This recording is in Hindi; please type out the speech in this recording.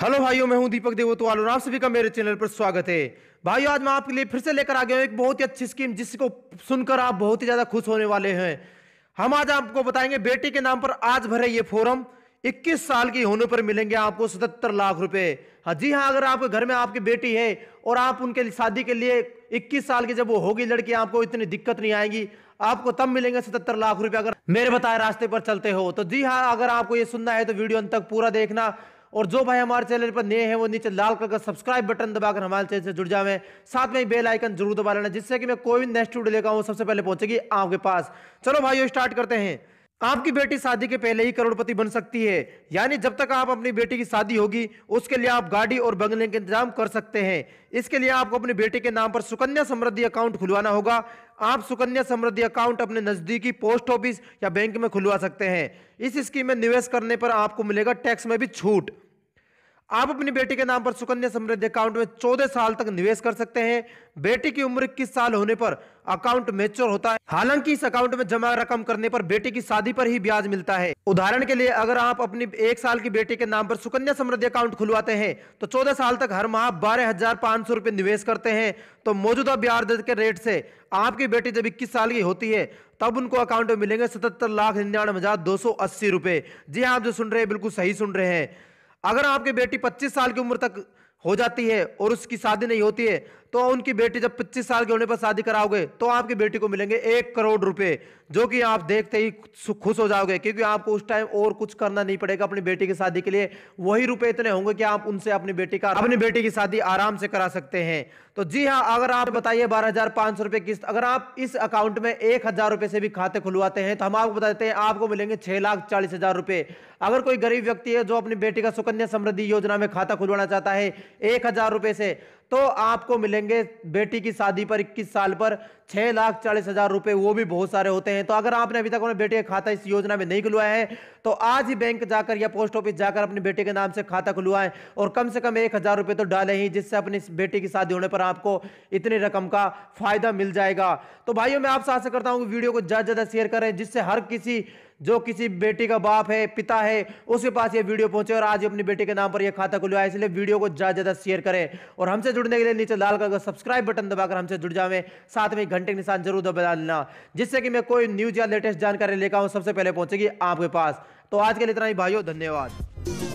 हेलो भाइयों मैं हूं दीपक तो आलो आप सभी का मेरे चैनल पर स्वागत है भाइयों आज मैं आपके लिए फिर से लेकर आ गया हूं एक बहुत ही अच्छी स्कीम जिसको सुनकर आप बहुत ही ज्यादा खुश होने वाले हैं हम आज आपको बताएंगे बेटी के नाम पर आज भरे ये फॉर्म 21 साल की होने पर मिलेंगे आपको सतहत्तर लाख रुपए हाँ जी हाँ अगर आपके घर में आपकी बेटी है और आप उनके शादी के लिए 21 साल की जब वो होगी लड़की आपको इतनी दिक्कत नहीं आएगी आपको तब मिलेंगे सतहत्तर लाख रुपए अगर मेरे बताए रास्ते पर चलते हो तो जी हाँ अगर आपको ये सुनना है तो वीडियो अंत तक पूरा देखना और जो भाई हमारे चैनल पर नए हैं वो नीचे लाल कलर का सब्सक्राइब बटन दबाकर हमारे चैनल से जुड़ जाए साथ में बेल आइकन जरूर दबा लेना जिससे कि मैं कोई भी नेक्स्ट वीडियो लेकर आऊँ सबसे पहले पहुंचेगी आपके पास चलो भाई स्टार्ट करते हैं आपकी बेटी शादी के पहले ही करोड़पति बन सकती है यानी जब तक आप अपनी बेटी की शादी होगी उसके लिए आप गाड़ी और बंगले का इंतजाम कर सकते हैं इसके लिए आपको अपनी बेटी के नाम पर सुकन्या समृद्धि अकाउंट खुलवाना होगा आप सुकन्या समृद्धि अकाउंट अपने नजदीकी पोस्ट ऑफिस या बैंक में खुलवा सकते हैं इस स्कीम में निवेश करने पर आपको मिलेगा टैक्स में भी छूट आप अपनी बेटी के नाम पर सुकन्या समृद्धि अकाउंट में चौदह साल तक निवेश कर सकते हैं बेटी की उम्र इक्कीस साल होने पर अकाउंट मेच्योर होता है हालांकि इस अकाउंट में जमा रकम करने पर बेटी की शादी पर ही ब्याज मिलता है उदाहरण के लिए अगर आप अपनी एक साल की बेटी के नाम पर सुकन्या समृद्धि अकाउंट खुलवाते हैं तो चौदह साल तक हर माह बारह हजार पांच सौ रुपए निवेश करते हैं तो मौजूदा ब्याज दर के रेट से आपकी बेटी जब इक्कीस साल की होती है तब उनको अकाउंट में मिलेंगे सतहत्तर लाख निन्यानवे हजार दो सौ अस्सी रुपए जी हाँ आप जो सुन रहे हैं बिल्कुल सही सुन रहे हैं अगर आपकी बेटी 25 साल की उम्र तक हो जाती है और उसकी शादी नहीं होती है तो उनकी बेटी जब 25 साल के होने पर शादी कराओगे तो आपकी बेटी को मिलेंगे एक करोड़ रुपए जो कि आप देखते ही खुश हो जाओगे क्योंकि आपको उस टाइम और कुछ करना नहीं पड़ेगा अपनी बेटी की शादी के लिए वही रुपए इतने होंगे कि आप उनसे अपनी बेटी का अपनी बेटी की शादी आराम से करा सकते हैं तो जी हाँ अगर आप बताइए बारह हजार पांच सौ रुपए किस्त अगर आप इस अकाउंट में एक हजार रुपए से भी खाते खुलवाते हैं तो हम आपको बताते हैं आपको मिलेंगे छह लाख चालीस हजार रुपए अगर कोई गरीब व्यक्ति है जो अपनी बेटी का सुकन्या समृद्धि योजना में खाता खुलवाना चाहता है एक हजार रुपए से तो आपको मिलेंगे बेटी की शादी पर 21 साल पर छह लाख चालीस हजार रुपए वो भी बहुत सारे होते हैं तो अगर आपने अभी तक अपने बेटे का खाता इस योजना में नहीं खुलवाया है तो आज ही बैंक जाकर या पोस्ट ऑफिस जाकर अपने बेटे के नाम से खाता खुलवाएं और कम से कम एक हजार रुपये तो डालें ही जिससे अपनी बेटी की शादी होने पर आपको इतनी रकम का फायदा मिल जाएगा तो भाइयों मैं आपसे आशा करता हूँ वीडियो को ज्यादा ज्यादा शेयर करें जिससे हर किसी जो किसी बेटी का बाप है पिता है उसके पास ये वीडियो पहुंचे और आज अपनी बेटी के नाम पर यह खाता है इसलिए वीडियो को ज़्यादा ज़्यादा शेयर करें और हमसे जुड़ने के लिए नीचे लाल कलर का सब्सक्राइब बटन दबाकर हमसे जुड़ जाए साथ में घंटे के निशान जरूर दबा लेना जिससे कि मैं कोई न्यूज़ या लेटेस्ट जानकारी लेकर आऊँ सबसे पहले पहुंचेगी आपके पास तो आज के लिए इतना ही भाइयों धन्यवाद